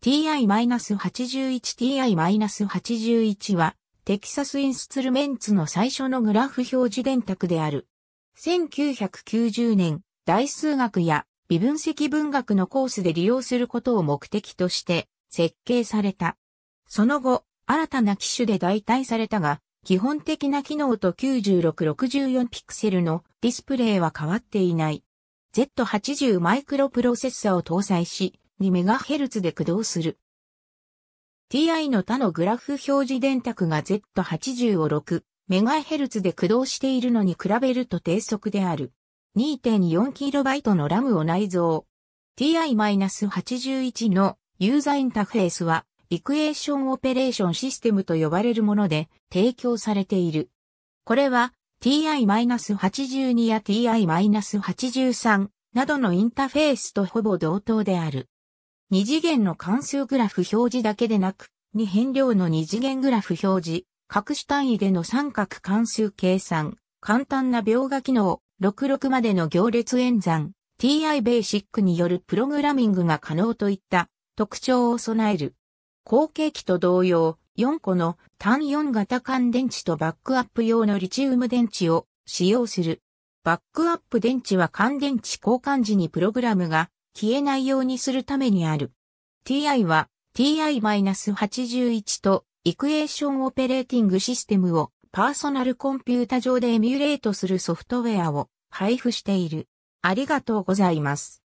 TI-81TI-81 は、テキサスインスツルメンツの最初のグラフ表示電卓である。1990年、大数学や微分析文学のコースで利用することを目的として設計された。その後、新たな機種で代替されたが、基本的な機能と9664ピクセルのディスプレイは変わっていない。Z80 マイクロプロセッサを搭載し、2MHz で駆動する。ti の他のグラフ表示電卓が Z80 を 6MHz で駆動しているのに比べると低速である。2.4KB の RAM を内蔵。ti-81 のユーザインターフェースは、イクエーションオペレーションシステムと呼ばれるもので提供されている。これは ti-82 や ti-83 などのインターフェースとほぼ同等である。二次元の関数グラフ表示だけでなく、二変量の二次元グラフ表示、各種単位での三角関数計算、簡単な描画機能、66までの行列演算、TI ベーシックによるプログラミングが可能といった特徴を備える。後継機と同様、4個の単4型乾電池とバックアップ用のリチウム電池を使用する。バックアップ電池は乾電池交換時にプログラムが消えないようにするためにある。ti は ti-81 とイクエーションオペレーティングシステムをパーソナルコンピュータ上でエミュレートするソフトウェアを配布している。ありがとうございます。